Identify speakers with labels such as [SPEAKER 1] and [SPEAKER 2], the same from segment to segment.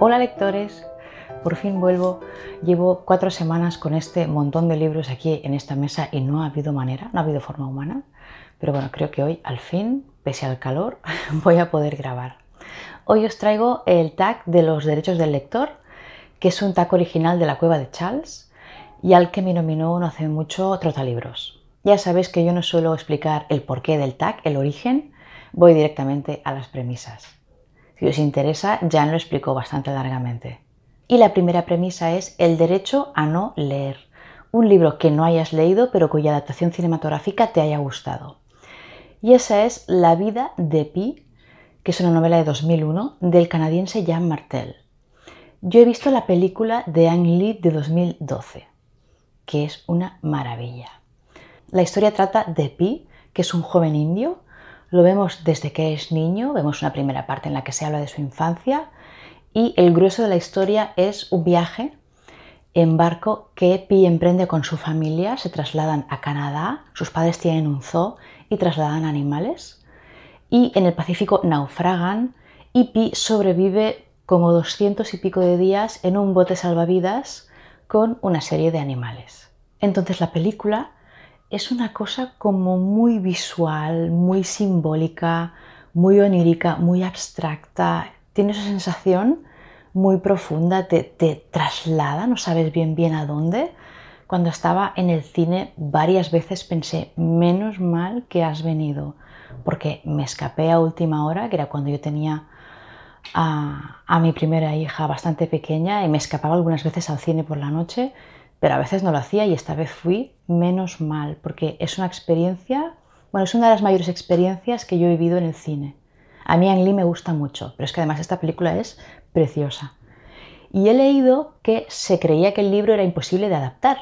[SPEAKER 1] Hola lectores, por fin vuelvo. Llevo cuatro semanas con este montón de libros aquí en esta mesa y no ha habido manera, no ha habido forma humana. Pero bueno, creo que hoy al fin, pese al calor, voy a poder grabar. Hoy os traigo el tag de los derechos del lector, que es un tag original de la cueva de Charles y al que me nominó no hace mucho Trotalibros. Ya sabéis que yo no suelo explicar el porqué del tag, el origen, voy directamente a las premisas. Si os interesa, Jan lo explicó bastante largamente. Y la primera premisa es el derecho a no leer. Un libro que no hayas leído pero cuya adaptación cinematográfica te haya gustado. Y esa es La vida de Pi, que es una novela de 2001 del canadiense Jan Martel. Yo he visto la película de Ang Lee de 2012, que es una maravilla. La historia trata de Pi, que es un joven indio lo vemos desde que es niño, vemos una primera parte en la que se habla de su infancia y el grueso de la historia es un viaje en barco que Pi emprende con su familia, se trasladan a Canadá, sus padres tienen un zoo y trasladan animales y en el Pacífico naufragan y Pi sobrevive como doscientos y pico de días en un bote salvavidas con una serie de animales. Entonces la película es una cosa como muy visual, muy simbólica, muy onírica, muy abstracta. Tiene esa sensación muy profunda, te, traslada, no sabes bien bien a dónde. Cuando estaba en el cine varias veces pensé, menos mal que has venido, porque me escapé a última hora, que era cuando yo tenía a, a mi primera hija bastante pequeña y me escapaba algunas veces al cine por la noche pero a veces no lo hacía y esta vez fui menos mal, porque es una experiencia, bueno, es una de las mayores experiencias que yo he vivido en el cine. A mí Ang Lee me gusta mucho, pero es que además esta película es preciosa. Y he leído que se creía que el libro era imposible de adaptar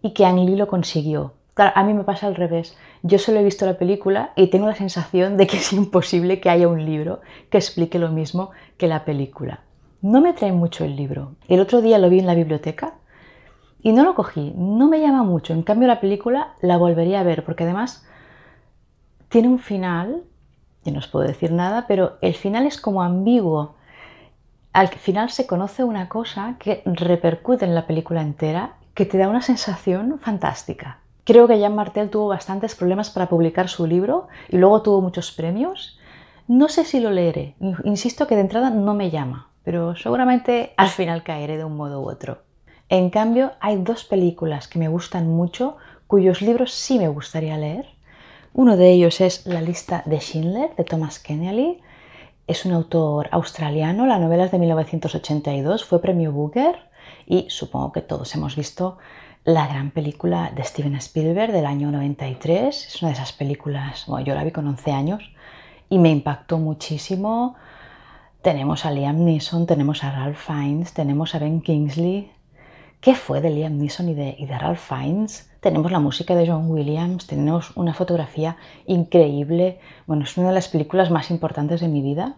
[SPEAKER 1] y que Ang Lee lo consiguió. Claro, a mí me pasa al revés. Yo solo he visto la película y tengo la sensación de que es imposible que haya un libro que explique lo mismo que la película. No me trae mucho el libro. El otro día lo vi en la biblioteca y no lo cogí, no me llama mucho. En cambio, la película la volvería a ver, porque además tiene un final, que no os puedo decir nada, pero el final es como ambiguo. Al final se conoce una cosa que repercute en la película entera, que te da una sensación fantástica. Creo que Jean Martel tuvo bastantes problemas para publicar su libro y luego tuvo muchos premios. No sé si lo leeré, insisto que de entrada no me llama, pero seguramente al final caeré de un modo u otro. En cambio, hay dos películas que me gustan mucho, cuyos libros sí me gustaría leer. Uno de ellos es La lista de Schindler, de Thomas Kennelly. Es un autor australiano, la novela es de 1982, fue premio Booker y supongo que todos hemos visto la gran película de Steven Spielberg del año 93. Es una de esas películas, bueno, yo la vi con 11 años y me impactó muchísimo. Tenemos a Liam Neeson, tenemos a Ralph Fiennes, tenemos a Ben Kingsley, ¿Qué fue de Liam Neeson y de, Ralph Fiennes? Tenemos la música de John Williams, tenemos una fotografía increíble, bueno, es una de las películas más importantes de mi vida.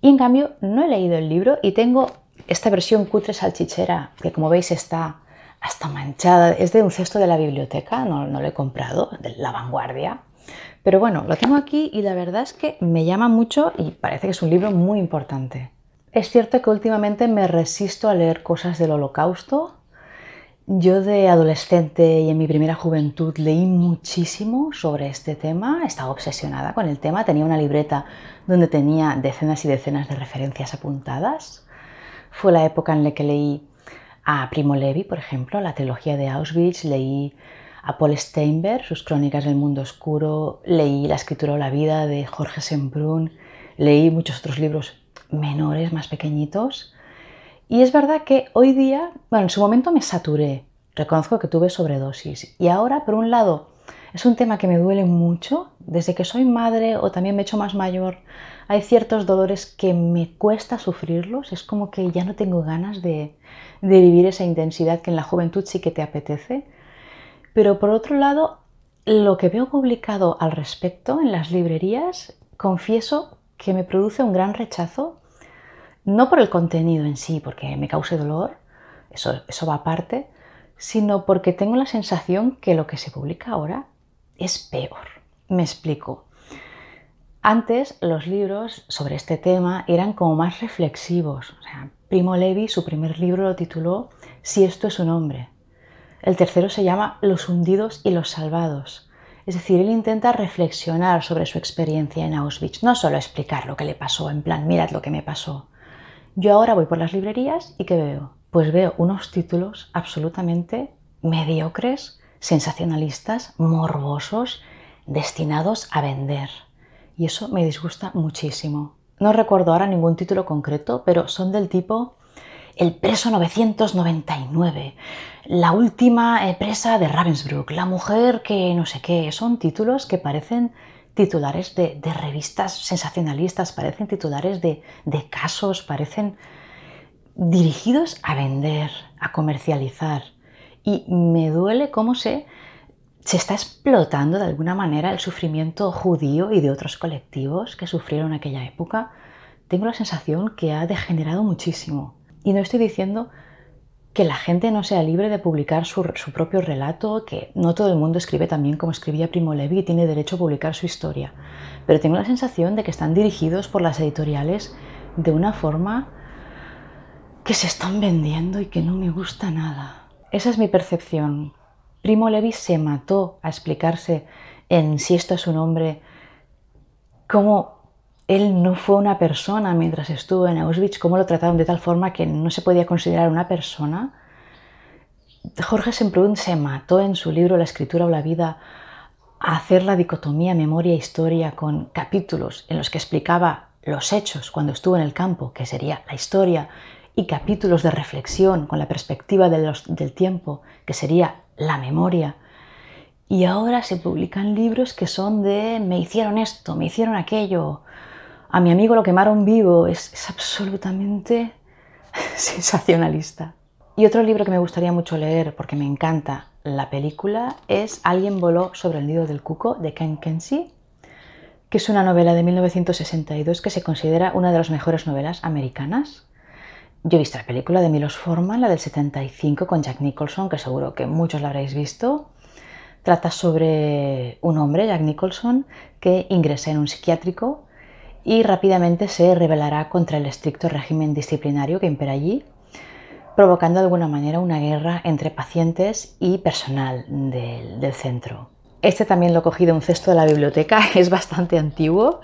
[SPEAKER 1] Y en cambio, no he leído el libro y tengo esta versión cutre salchichera, que como veis está hasta manchada, es de un cesto de la biblioteca, no lo he comprado, de la vanguardia. Pero bueno, lo tengo aquí y la verdad es que me llama mucho y parece que es un libro muy importante. Es cierto que últimamente me resisto a leer cosas del holocausto, yo de adolescente y en mi primera juventud leí muchísimo sobre este tema, estaba obsesionada con el tema, tenía una libreta donde tenía decenas y decenas de referencias apuntadas. Fue la época en la que leí a Primo Levi, por ejemplo, la trilogía de Auschwitz, leí a Paul Steinberg, sus crónicas del mundo oscuro, leí La escritura o la vida de Jorge Semprún, leí muchos otros libros menores, más pequeñitos y es verdad que hoy día, bueno, en su momento me saturé, reconozco que tuve sobredosis. Y ahora, por un lado, es un tema que me duele mucho, desde que soy madre o también me he hecho más mayor, hay ciertos dolores que me cuesta sufrirlos, es como que ya no tengo ganas de, vivir esa intensidad que en la juventud sí que te apetece. Pero por otro lado, lo que veo publicado al respecto en las librerías, confieso que me produce un gran rechazo no por el contenido en sí, porque me cause dolor, eso, va aparte, sino porque tengo la sensación que lo que se publica ahora es peor. Me explico. Antes los libros sobre este tema eran como más reflexivos. Primo Levi, su primer libro lo tituló Si esto es un hombre. El tercero se llama Los hundidos y los salvados. Es decir, él intenta reflexionar sobre su experiencia en Auschwitz, no solo explicar lo que le pasó, en plan, mirad lo que me pasó, yo ahora voy por las librerías y ¿qué veo? Pues veo unos títulos absolutamente mediocres, sensacionalistas, morbosos, destinados a vender. Y eso me disgusta muchísimo. No recuerdo ahora ningún título concreto, pero son del tipo El preso 999, La última presa de Ravensbrück, La mujer que no sé qué. Son títulos que parecen titulares de, revistas sensacionalistas, parecen titulares de, casos, parecen dirigidos a vender, a comercializar. Y me duele cómo se, se está explotando de alguna manera el sufrimiento judío y de otros colectivos que sufrieron en aquella época. Tengo la sensación que ha degenerado muchísimo. Y no estoy diciendo que la gente no sea libre de publicar su, propio relato, que no todo el mundo escribe también como escribía Primo Levi y tiene derecho a publicar su historia. Pero tengo la sensación de que están dirigidos por las editoriales de una forma que se están vendiendo y que no me gusta nada. Esa es mi percepción. Primo Levi se mató a explicarse en si esto es un hombre, cómo él no fue una persona mientras estuvo en Auschwitz, cómo lo trataron de tal forma que no se podía considerar una persona. Jorge Semprún se mató en su libro La escritura o la vida a hacer la dicotomía memoria-historia e con capítulos en los que explicaba los hechos cuando estuvo en el campo, que sería la historia, y capítulos de reflexión con la perspectiva del tiempo, que sería la memoria. Y ahora se publican libros que son de me hicieron esto, me hicieron aquello, a mi amigo lo quemaron vivo, es, es absolutamente sensacionalista. Y otro libro que me gustaría mucho leer, porque me encanta la película, es Alguien voló sobre el nido del cuco de Ken Kenzie, que es una novela de 1962 que se considera una de las mejores novelas americanas. Yo he visto la película de Milos Forman, la del 75, con Jack Nicholson, que seguro que muchos la habréis visto. Trata sobre un hombre, Jack Nicholson, que ingresa en un psiquiátrico y rápidamente se rebelará contra el estricto régimen disciplinario que impera allí, provocando de alguna manera una guerra entre pacientes y personal del, centro. Este también lo cogí de un cesto de la biblioteca, es bastante antiguo,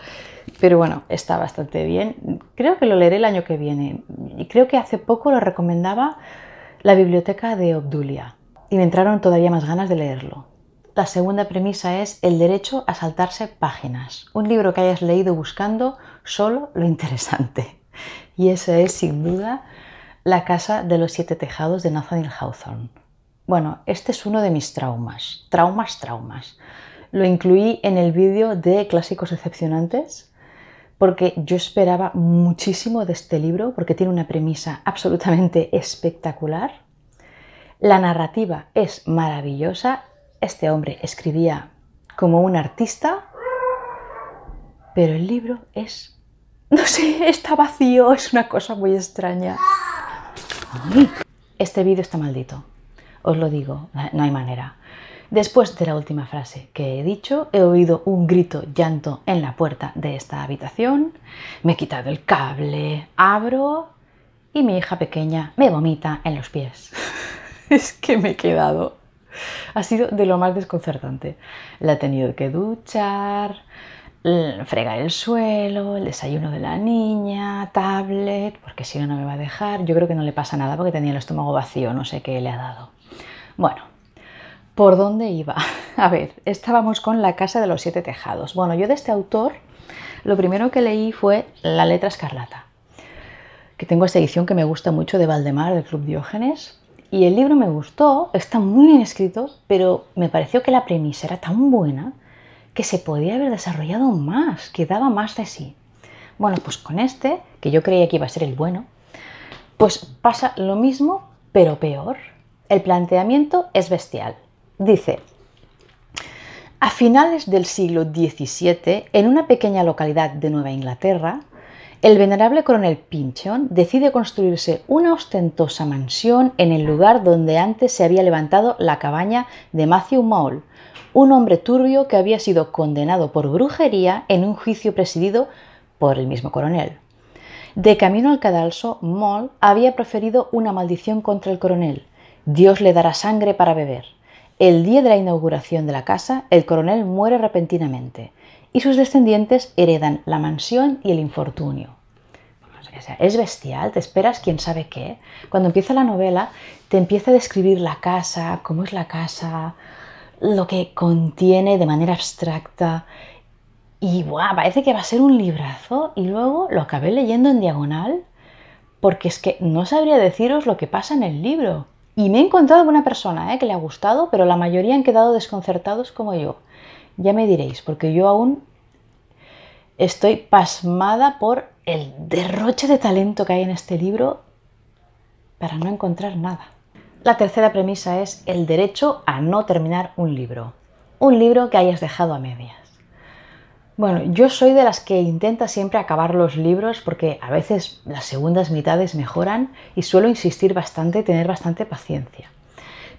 [SPEAKER 1] pero bueno, está bastante bien. Creo que lo leeré el año que viene. Y creo que hace poco lo recomendaba la biblioteca de Obdulia y me entraron todavía más ganas de leerlo. La segunda premisa es el derecho a saltarse páginas. Un libro que hayas leído buscando solo lo interesante. Y esa es, sin duda, La casa de los siete tejados de Nathaniel Hawthorne. Bueno, este es uno de mis traumas. Traumas, traumas. Lo incluí en el vídeo de Clásicos Excepcionantes porque yo esperaba muchísimo de este libro porque tiene una premisa absolutamente espectacular. La narrativa es maravillosa este hombre escribía como un artista, pero el libro es, no sé, está vacío, es una cosa muy extraña. Este vídeo está maldito, os lo digo, no hay manera. Después de la última frase que he dicho, he oído un grito llanto en la puerta de esta habitación, me he quitado el cable, abro y mi hija pequeña me vomita en los pies. es que me he quedado ha sido de lo más desconcertante. La ha tenido que duchar, fregar el suelo, el desayuno de la niña, tablet, porque si no, no me va a dejar. Yo creo que no le pasa nada porque tenía el estómago vacío, no sé qué le ha dado. Bueno, ¿por dónde iba? A ver, estábamos con La Casa de los Siete Tejados. Bueno, yo de este autor lo primero que leí fue La Letra Escarlata, que tengo esta edición que me gusta mucho de Valdemar, del Club Diógenes, y el libro me gustó, está muy bien escrito, pero me pareció que la premisa era tan buena que se podía haber desarrollado más, que daba más de sí. Bueno, pues con este, que yo creía que iba a ser el bueno, pues pasa lo mismo, pero peor. El planteamiento es bestial. Dice, a finales del siglo XVII, en una pequeña localidad de Nueva Inglaterra, el venerable coronel Pynchon decide construirse una ostentosa mansión en el lugar donde antes se había levantado la cabaña de Matthew Maul, un hombre turbio que había sido condenado por brujería en un juicio presidido por el mismo coronel. De camino al cadalso, Moll había proferido una maldición contra el coronel. Dios le dará sangre para beber. El día de la inauguración de la casa, el coronel muere repentinamente y sus descendientes heredan la mansión y el infortunio. es bestial, te esperas quién sabe qué. Cuando empieza la novela, te empieza a describir la casa, cómo es la casa, lo que contiene de manera abstracta. Y parece que va a ser un librazo. Y luego lo acabé leyendo en diagonal, porque es que no sabría deciros lo que pasa en el libro. Y me he encontrado con una persona eh, que le ha gustado, pero la mayoría han quedado desconcertados como yo. Ya me diréis, porque yo aún estoy pasmada por el derroche de talento que hay en este libro para no encontrar nada. La tercera premisa es el derecho a no terminar un libro. Un libro que hayas dejado a medias. Bueno, yo soy de las que intenta siempre acabar los libros porque a veces las segundas mitades mejoran y suelo insistir bastante y tener bastante paciencia.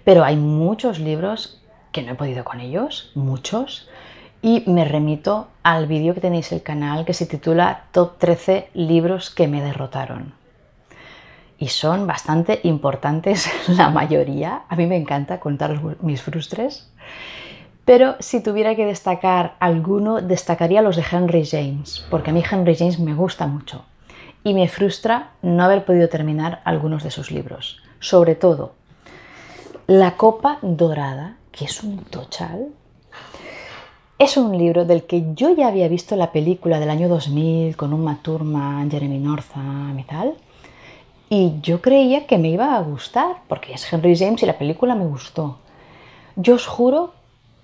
[SPEAKER 1] Pero hay muchos libros que no he podido con ellos, muchos, y me remito al vídeo que tenéis el canal que se titula Top 13 libros que me derrotaron. Y son bastante importantes la mayoría. A mí me encanta contar mis frustres. Pero si tuviera que destacar alguno, destacaría los de Henry James, porque a mí Henry James me gusta mucho. Y me frustra no haber podido terminar algunos de sus libros. Sobre todo, La Copa Dorada que es un tochal, es un libro del que yo ya había visto la película del año 2000 con un Maturman, Jeremy Northam y tal, y yo creía que me iba a gustar, porque es Henry James y la película me gustó. Yo os juro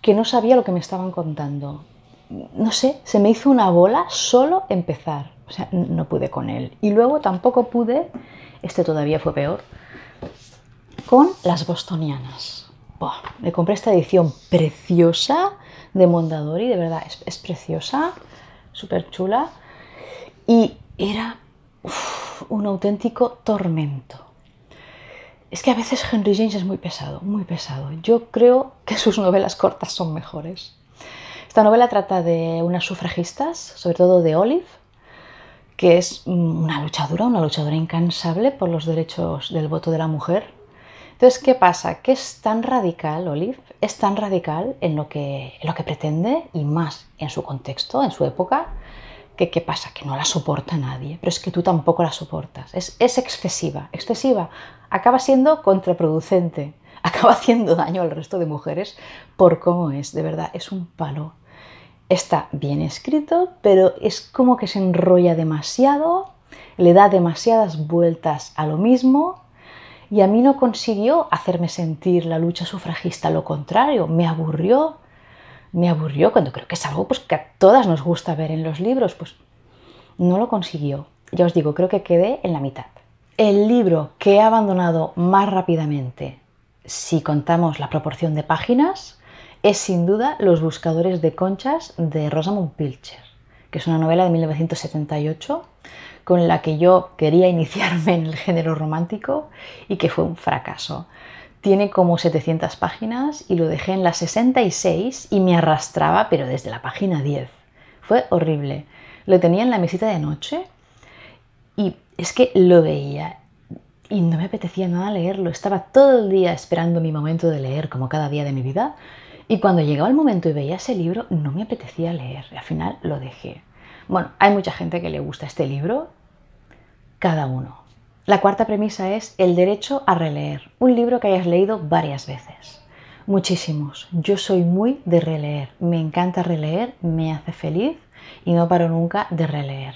[SPEAKER 1] que no sabía lo que me estaban contando. No sé, se me hizo una bola solo empezar. O sea, no pude con él. Y luego tampoco pude, este todavía fue peor, con las bostonianas me compré esta edición preciosa de Mondadori, de verdad, es, preciosa, súper chula. Y era un auténtico tormento. Es que a veces Henry James es muy pesado, muy pesado. Yo creo que sus novelas cortas son mejores. Esta novela trata de unas sufragistas, sobre todo de Olive, que es mm, una luchadora, una luchadora incansable por los derechos del voto de la mujer entonces, ¿qué pasa? Que es tan radical, Olive, es tan radical en lo que, lo que pretende y más en su contexto, en su época, que ¿qué pasa? Que no la soporta nadie, pero es que tú tampoco la soportas. Es, es excesiva, excesiva. Acaba siendo contraproducente, acaba haciendo daño al resto de mujeres por cómo es, de verdad, es un palo. Está bien escrito, pero es como que se enrolla demasiado, le da demasiadas vueltas a lo mismo y a mí no consiguió hacerme sentir la lucha sufragista, lo contrario, me aburrió, me aburrió cuando creo que es algo pues, que a todas nos gusta ver en los libros, pues no lo consiguió. Ya os digo, creo que quedé en la mitad. El libro que he abandonado más rápidamente, si contamos la proporción de páginas, es sin duda Los buscadores de conchas de Rosamund Pilcher, que es una novela de 1978 con la que yo quería iniciarme en el género romántico y que fue un fracaso. Tiene como 700 páginas y lo dejé en las 66 y me arrastraba, pero desde la página 10. Fue horrible. Lo tenía en la mesita de noche y es que lo veía y no me apetecía nada leerlo. Estaba todo el día esperando mi momento de leer, como cada día de mi vida. Y cuando llegaba el momento y veía ese libro, no me apetecía leer. Y al final lo dejé. Bueno, hay mucha gente que le gusta este libro cada uno. La cuarta premisa es el derecho a releer, un libro que hayas leído varias veces. Muchísimos. Yo soy muy de releer. Me encanta releer, me hace feliz y no paro nunca de releer.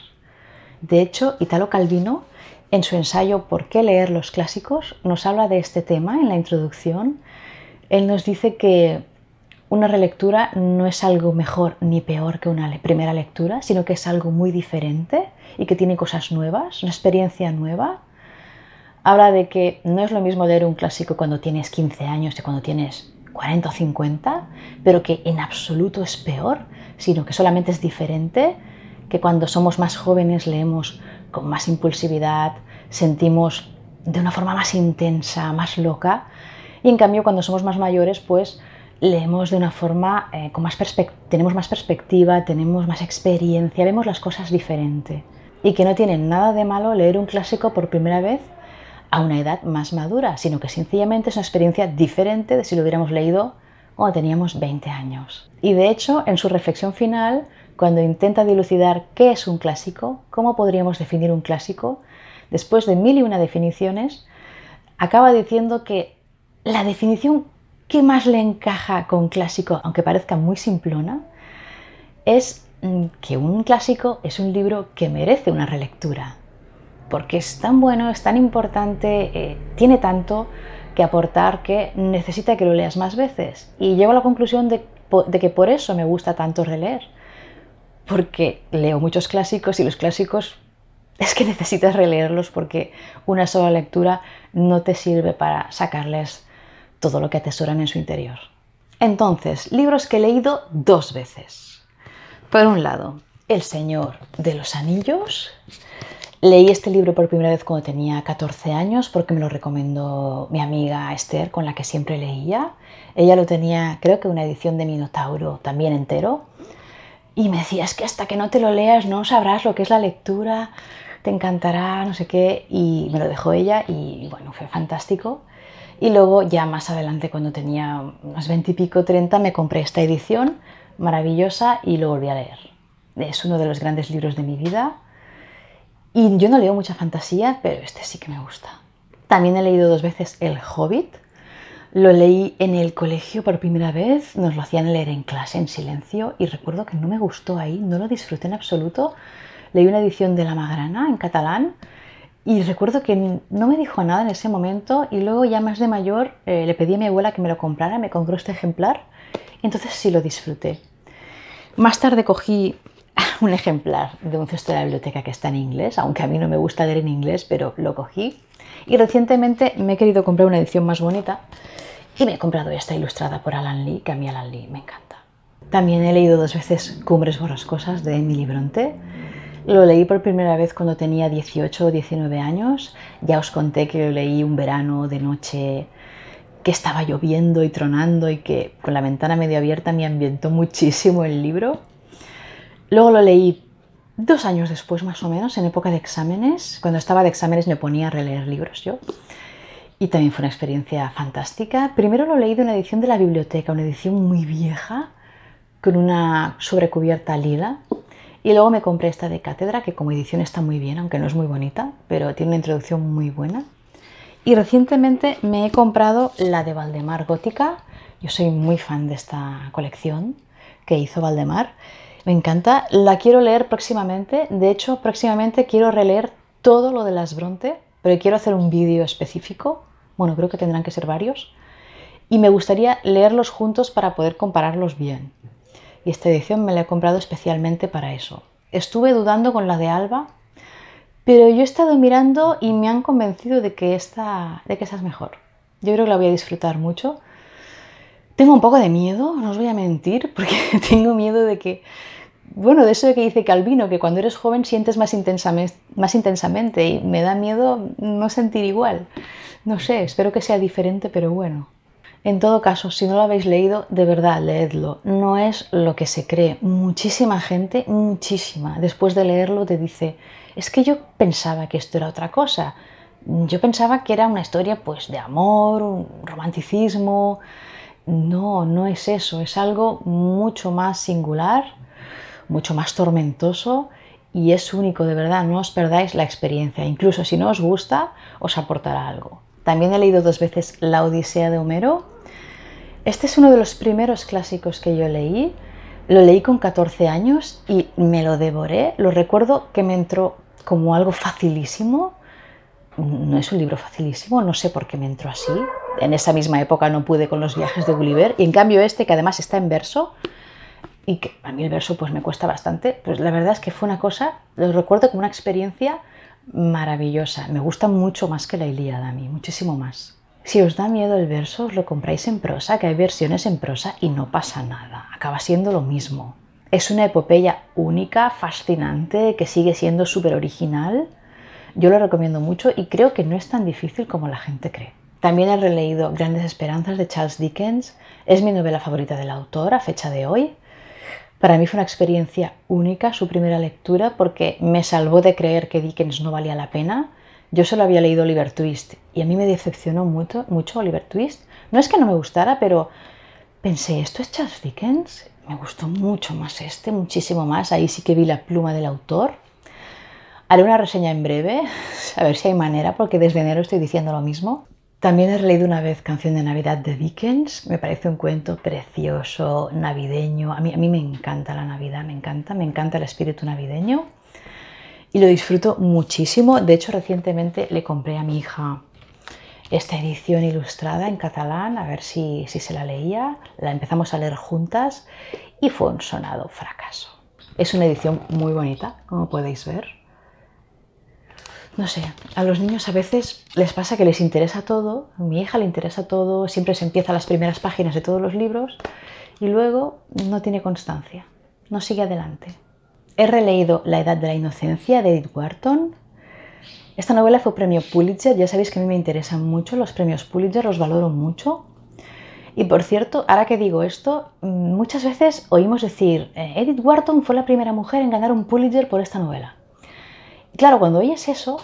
[SPEAKER 1] De hecho, Italo Calvino, en su ensayo ¿Por qué leer los clásicos?, nos habla de este tema en la introducción. Él nos dice que una relectura no es algo mejor ni peor que una primera lectura, sino que es algo muy diferente y que tiene cosas nuevas, una experiencia nueva. Habla de que no es lo mismo leer un clásico cuando tienes 15 años que cuando tienes 40 o 50, pero que en absoluto es peor, sino que solamente es diferente que cuando somos más jóvenes leemos con más impulsividad, sentimos de una forma más intensa, más loca, y en cambio cuando somos más mayores pues leemos de una forma eh, con más tenemos más perspectiva, tenemos más experiencia, vemos las cosas diferente. Y que no tiene nada de malo leer un clásico por primera vez a una edad más madura, sino que sencillamente es una experiencia diferente de si lo hubiéramos leído cuando teníamos 20 años. Y de hecho, en su reflexión final, cuando intenta dilucidar qué es un clásico, cómo podríamos definir un clásico, después de mil y una definiciones, acaba diciendo que la definición qué más le encaja con clásico, aunque parezca muy simplona, es mm, que un clásico es un libro que merece una relectura, porque es tan bueno, es tan importante, eh, tiene tanto que aportar que necesita que lo leas más veces. Y llego a la conclusión de, de que por eso me gusta tanto releer, porque leo muchos clásicos y los clásicos es que necesitas releerlos porque una sola lectura no te sirve para sacarles todo lo que atesoran en su interior. Entonces, libros que he leído dos veces. Por un lado, El Señor de los Anillos. Leí este libro por primera vez cuando tenía 14 años porque me lo recomendó mi amiga Esther, con la que siempre leía. Ella lo tenía, creo que una edición de Minotauro también entero. Y me decía, es que hasta que no te lo leas no sabrás lo que es la lectura, te encantará, no sé qué. Y me lo dejó ella y bueno, fue fantástico. Y luego ya más adelante, cuando tenía unos 20 y pico, 30, me compré esta edición maravillosa y lo volví a leer. Es uno de los grandes libros de mi vida. Y yo no leo mucha fantasía, pero este sí que me gusta. También he leído dos veces El Hobbit. Lo leí en el colegio por primera vez, nos lo hacían leer en clase, en silencio, y recuerdo que no me gustó ahí, no lo disfruté en absoluto. Leí una edición de La Magrana en catalán, y recuerdo que no me dijo nada en ese momento y luego ya más de mayor eh, le pedí a mi abuela que me lo comprara, me compró este ejemplar y entonces sí lo disfruté. Más tarde cogí un ejemplar de un cesto de la biblioteca que está en inglés, aunque a mí no me gusta leer en inglés, pero lo cogí. Y recientemente me he querido comprar una edición más bonita y me he comprado esta ilustrada por Alan Lee, que a mí Alan Lee me encanta. También he leído dos veces Cumbres Borrascosas de Emily Bronte lo leí por primera vez cuando tenía 18 o 19 años. Ya os conté que lo leí un verano de noche que estaba lloviendo y tronando y que con la ventana medio abierta me ambientó muchísimo el libro. Luego lo leí dos años después más o menos, en época de exámenes. Cuando estaba de exámenes me ponía a releer libros yo. Y también fue una experiencia fantástica. Primero lo leí de una edición de la biblioteca, una edición muy vieja, con una sobrecubierta lila, y luego me compré esta de cátedra, que como edición está muy bien, aunque no es muy bonita, pero tiene una introducción muy buena. Y recientemente me he comprado la de Valdemar Gótica. Yo soy muy fan de esta colección que hizo Valdemar. Me encanta, la quiero leer próximamente. De hecho, próximamente quiero releer todo lo de las Bronte, pero quiero hacer un vídeo específico. Bueno, creo que tendrán que ser varios. Y me gustaría leerlos juntos para poder compararlos bien y esta edición me la he comprado especialmente para eso. Estuve dudando con la de Alba, pero yo he estado mirando y me han convencido de que esta, de que es mejor. Yo creo que la voy a disfrutar mucho. Tengo un poco de miedo, no os voy a mentir, porque tengo miedo de que, bueno, de eso de que dice Calvino, que cuando eres joven sientes más intensamente, más intensamente y me da miedo no sentir igual. No sé, espero que sea diferente, pero bueno, en todo caso, si no lo habéis leído, de verdad leedlo. No es lo que se cree. Muchísima gente, muchísima, después de leerlo te dice, es que yo pensaba que esto era otra cosa. Yo pensaba que era una historia pues de amor, un romanticismo. No, no es eso, es algo mucho más singular, mucho más tormentoso y es único, de verdad, no os perdáis la experiencia, incluso si no os gusta, os aportará algo. También he leído dos veces La Odisea de Homero este es uno de los primeros clásicos que yo leí. Lo leí con 14 años y me lo devoré. Lo recuerdo que me entró como algo facilísimo. No es un libro facilísimo, no sé por qué me entró así. En esa misma época no pude con los viajes de Gulliver. Y en cambio este, que además está en verso, y que a mí el verso pues me cuesta bastante, pues la verdad es que fue una cosa, lo recuerdo como una experiencia maravillosa. Me gusta mucho más que la Ilíada a mí, muchísimo más. Si os da miedo el verso, os lo compráis en prosa, que hay versiones en prosa y no pasa nada, acaba siendo lo mismo. Es una epopeya única, fascinante, que sigue siendo súper original. Yo lo recomiendo mucho y creo que no es tan difícil como la gente cree. También he releído Grandes Esperanzas de Charles Dickens, es mi novela favorita del autor a fecha de hoy. Para mí fue una experiencia única su primera lectura porque me salvó de creer que Dickens no valía la pena yo solo había leído Oliver Twist y a mí me decepcionó mucho, mucho Oliver Twist. No es que no me gustara, pero pensé, ¿esto es Charles Dickens? Me gustó mucho más este, muchísimo más. Ahí sí que vi la pluma del autor. Haré una reseña en breve, a ver si hay manera, porque desde enero estoy diciendo lo mismo. También he leído una vez Canción de Navidad de Dickens, me parece un cuento precioso, navideño, a mí, a mí me encanta la Navidad, me encanta, me encanta el espíritu navideño y lo disfruto muchísimo. De hecho, recientemente le compré a mi hija esta edición ilustrada en catalán, a ver si, se la leía. La empezamos a leer juntas y fue un sonado fracaso. Es una edición muy bonita, como podéis ver. No sé, a los niños a veces les pasa que les interesa todo, a mi hija le interesa todo, siempre se empieza las primeras páginas de todos los libros y luego no tiene constancia, no sigue adelante. He releído La Edad de la Inocencia de Edith Wharton. Esta novela fue premio Pulitzer, ya sabéis que a mí me interesan mucho los premios Pulitzer, los valoro mucho. Y por cierto, ahora que digo esto, mm, muchas veces oímos decir, eh, Edith Wharton fue la primera mujer en ganar un Pulitzer por esta novela. Y claro, cuando oyes eso,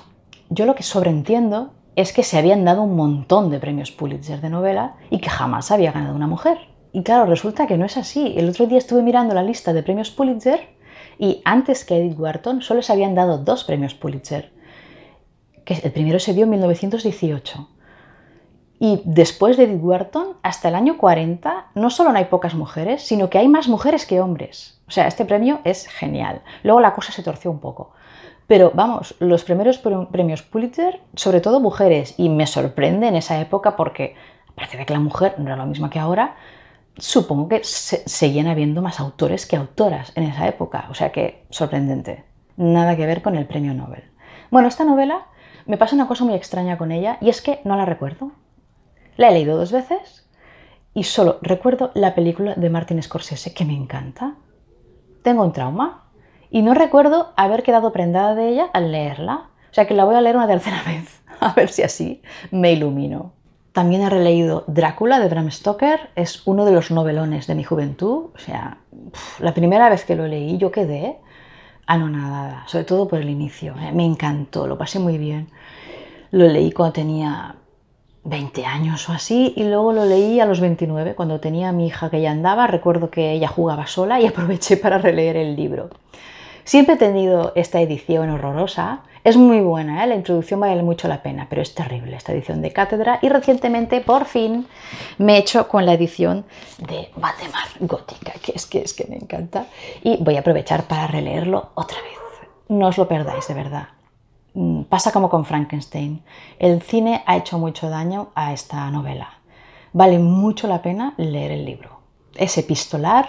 [SPEAKER 1] yo lo que sobreentiendo es que se habían dado un montón de premios Pulitzer de novela y que jamás había ganado una mujer. Y claro, resulta que no es así. El otro día estuve mirando la lista de premios Pulitzer y antes que Edith Wharton solo se habían dado dos premios Pulitzer. Que el primero se dio en 1918. Y después de Edith Wharton, hasta el año 40, no solo no hay pocas mujeres, sino que hay más mujeres que hombres. O sea, este premio es genial. Luego la cosa se torció un poco. Pero vamos, los primeros premios Pulitzer, sobre todo mujeres, y me sorprende en esa época porque de que la mujer no era lo mismo que ahora, supongo que se, seguían habiendo más autores que autoras en esa época, o sea que sorprendente. Nada que ver con el premio Nobel. Bueno, esta novela me pasa una cosa muy extraña con ella y es que no la recuerdo. La he leído dos veces y solo recuerdo la película de Martin Scorsese que me encanta. Tengo un trauma y no recuerdo haber quedado prendada de ella al leerla. O sea que la voy a leer una tercera vez, a ver si así me ilumino. También he releído Drácula de Bram Stoker, es uno de los novelones de mi juventud. O sea, la primera vez que lo leí yo quedé anonadada, sobre todo por el inicio. ¿eh? Me encantó, lo pasé muy bien. Lo leí cuando tenía 20 años o así y luego lo leí a los 29, cuando tenía a mi hija que ya andaba. Recuerdo que ella jugaba sola y aproveché para releer el libro. Siempre he tenido esta edición horrorosa es muy buena, ¿eh? la introducción vale mucho la pena, pero es terrible esta edición de cátedra. Y recientemente, por fin, me he hecho con la edición de Valdemar Gótica, que es que, es que me encanta. Y voy a aprovechar para releerlo otra vez. No os lo perdáis, de verdad. Mm, pasa como con Frankenstein. El cine ha hecho mucho daño a esta novela. Vale mucho la pena leer el libro. Es epistolar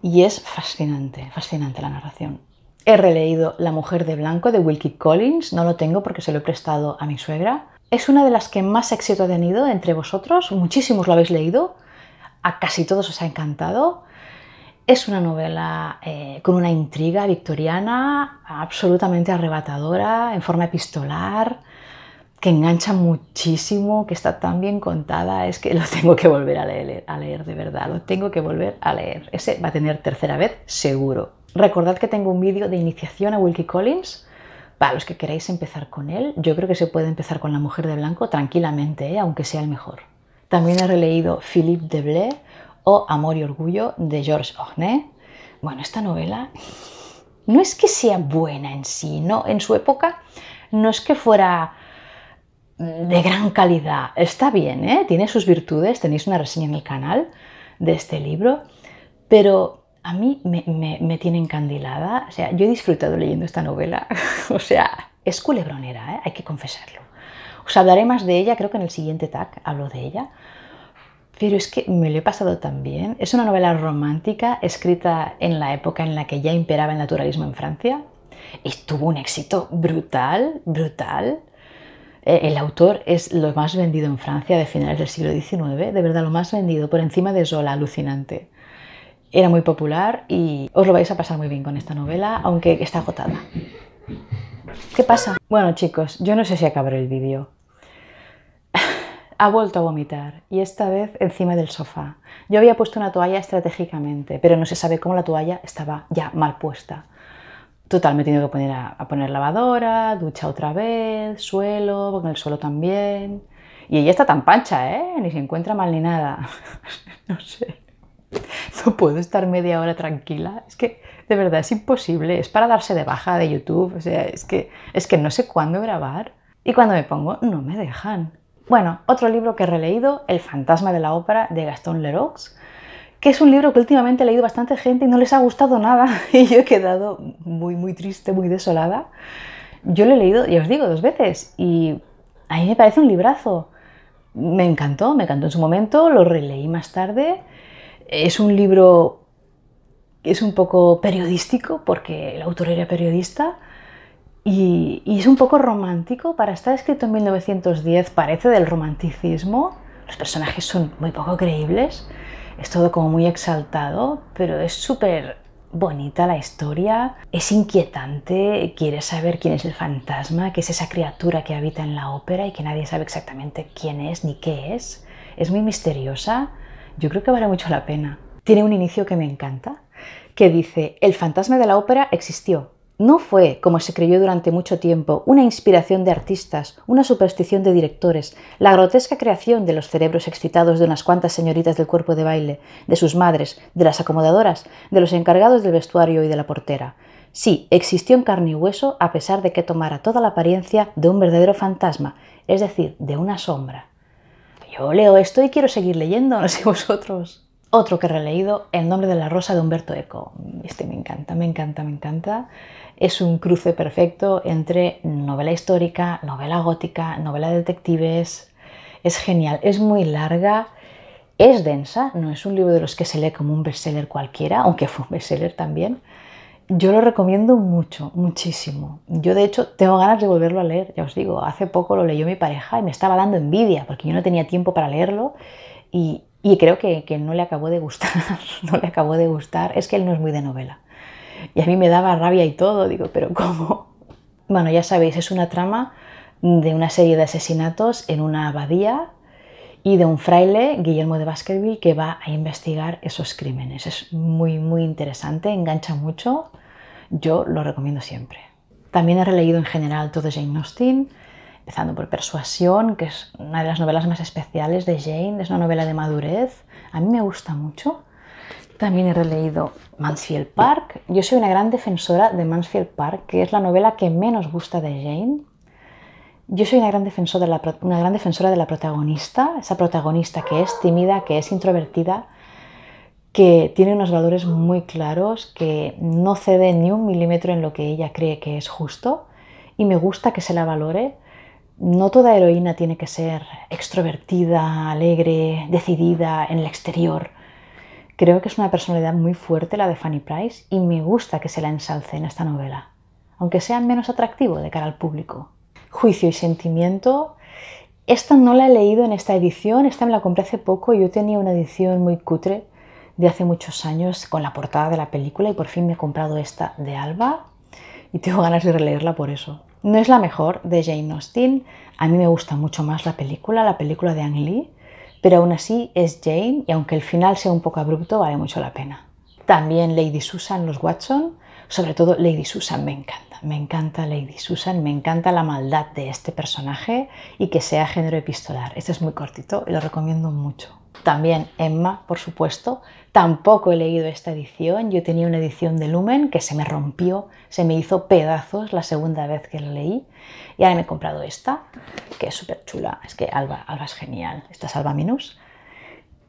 [SPEAKER 1] y es fascinante, fascinante la narración. He releído La mujer de blanco de Wilkie Collins, no lo tengo porque se lo he prestado a mi suegra. Es una de las que más éxito ha tenido entre vosotros, muchísimos lo habéis leído, a casi todos os ha encantado. Es una novela eh, con una intriga victoriana, absolutamente arrebatadora, en forma epistolar, que engancha muchísimo, que está tan bien contada, es que lo tengo que volver a leer, a leer de verdad, lo tengo que volver a leer. Ese va a tener tercera vez seguro. Recordad que tengo un vídeo de iniciación a Wilkie Collins. Para los que queráis empezar con él, yo creo que se puede empezar con La Mujer de Blanco tranquilamente, ¿eh? aunque sea el mejor. También he releído Philippe de Blais o Amor y Orgullo de Georges Ornay. Bueno, esta novela no es que sea buena en sí, no, en su época no es que fuera de gran calidad. Está bien, ¿eh? tiene sus virtudes, tenéis una reseña en el canal de este libro, pero a mí me, tiene encandilada. O sea, yo he disfrutado leyendo esta novela. o sea, es culebronera, ¿eh? hay que confesarlo. Os hablaré más de ella, creo que en el siguiente tag hablo de ella. Pero es que me lo he pasado también. Es una novela romántica escrita en la época en la que ya imperaba el naturalismo en Francia y tuvo un éxito brutal, brutal. Eh, el autor es lo más vendido en Francia de finales del siglo XIX, de verdad lo más vendido, por encima de Zola, alucinante. Era muy popular y os lo vais a pasar muy bien con esta novela, aunque está agotada. ¿Qué pasa? Bueno chicos, yo no sé si acabaré el vídeo. ha vuelto a vomitar y esta vez encima del sofá. Yo había puesto una toalla estratégicamente, pero no se sabe cómo la toalla estaba ya mal puesta. Total, me he tenido que poner a, poner lavadora, ducha otra vez, suelo, con el suelo también. Y ella está tan pancha, ¿eh? Ni se encuentra mal ni nada. no sé. no puedo estar media hora tranquila. Es que de verdad es imposible. Es para darse de baja de YouTube. O sea, es que, es que no sé cuándo grabar. Y cuando me pongo, no me dejan. Bueno, otro libro que he releído, El fantasma de la ópera de Gaston Leroux, que es un libro que últimamente he leído bastante gente y no les ha gustado nada. Y yo he quedado muy, muy triste, muy desolada. Yo lo he leído, ya os digo, dos veces y a mí me parece un librazo. Me encantó, me encantó en su momento, lo releí más tarde es un libro que es un poco periodístico, porque el autor era periodista, y, es un poco romántico. Para estar escrito en 1910 parece del romanticismo. Los personajes son muy poco creíbles. Es todo como muy exaltado, pero es súper bonita la historia. Es inquietante. quiere saber quién es el fantasma, que es esa criatura que habita en la ópera y que nadie sabe exactamente quién es ni qué es. Es muy misteriosa yo creo que vale mucho la pena. Tiene un inicio que me encanta, que dice, el fantasma de la ópera existió. No fue, como se creyó durante mucho tiempo, una inspiración de artistas, una superstición de directores, la grotesca creación de los cerebros excitados de unas cuantas señoritas del cuerpo de baile, de sus madres, de las acomodadoras, de los encargados del vestuario y de la portera. Sí, existió en carne y hueso a pesar de que tomara toda la apariencia de un verdadero fantasma, es decir, de una sombra. Yo leo esto y quiero seguir leyendo, así sé vosotros. Otro que he releído, El nombre de la rosa de Humberto Eco. Este me encanta, me encanta, me encanta. Es un cruce perfecto entre novela histórica, novela gótica, novela de detectives. Es genial, es muy larga, es densa, no es un libro de los que se lee como un bestseller cualquiera, aunque fue un bestseller también, yo lo recomiendo mucho, muchísimo. Yo de hecho tengo ganas de volverlo a leer, ya os digo, hace poco lo leyó mi pareja y me estaba dando envidia porque yo no tenía tiempo para leerlo y, creo que, que, no le acabó de gustar, no le acabó de gustar, es que él no es muy de novela. Y a mí me daba rabia y todo, digo, pero ¿cómo? Bueno, ya sabéis, es una trama de una serie de asesinatos en una abadía y de un fraile, Guillermo de Baskerville, que va a investigar esos crímenes. Es muy, muy interesante, engancha mucho, yo lo recomiendo siempre. También he releído en general todo Jane Austen, empezando por Persuasión, que es una de las novelas más especiales de Jane, es una novela de madurez, a mí me gusta mucho. También he releído Mansfield Park. Yo soy una gran defensora de Mansfield Park, que es la novela que menos gusta de Jane, yo soy una gran, defensora de la, protagonista, esa protagonista que es tímida, que es introvertida, que tiene unos valores muy claros, que no cede ni un milímetro en lo que ella cree que es justo y me gusta que se la valore. No toda heroína tiene que ser extrovertida, alegre, decidida en el exterior. Creo que es una personalidad muy fuerte la de Fanny Price y me gusta que se la ensalce en esta novela, aunque sea menos atractivo de cara al público. Juicio y Sentimiento. Esta no la he leído en esta edición, esta me la compré hace poco, yo tenía una edición muy cutre de hace muchos años con la portada de la película y por fin me he comprado esta de Alba y tengo ganas de releerla por eso. No es la mejor de Jane Austen, a mí me gusta mucho más la película, la película de Ang Lee, pero aún así es Jane y aunque el final sea un poco abrupto vale mucho la pena. También Lady Susan, los Watson, sobre todo Lady Susan me encanta me encanta Lady Susan, me encanta la maldad de este personaje y que sea género epistolar. Este es muy cortito y lo recomiendo mucho. También Emma, por supuesto. Tampoco he leído esta edición. Yo tenía una edición de Lumen que se me rompió, se me hizo pedazos la segunda vez que la leí. Y ahora me he comprado esta, que es súper chula. Es que Alba, Alba es genial. Esta es Alba Minus.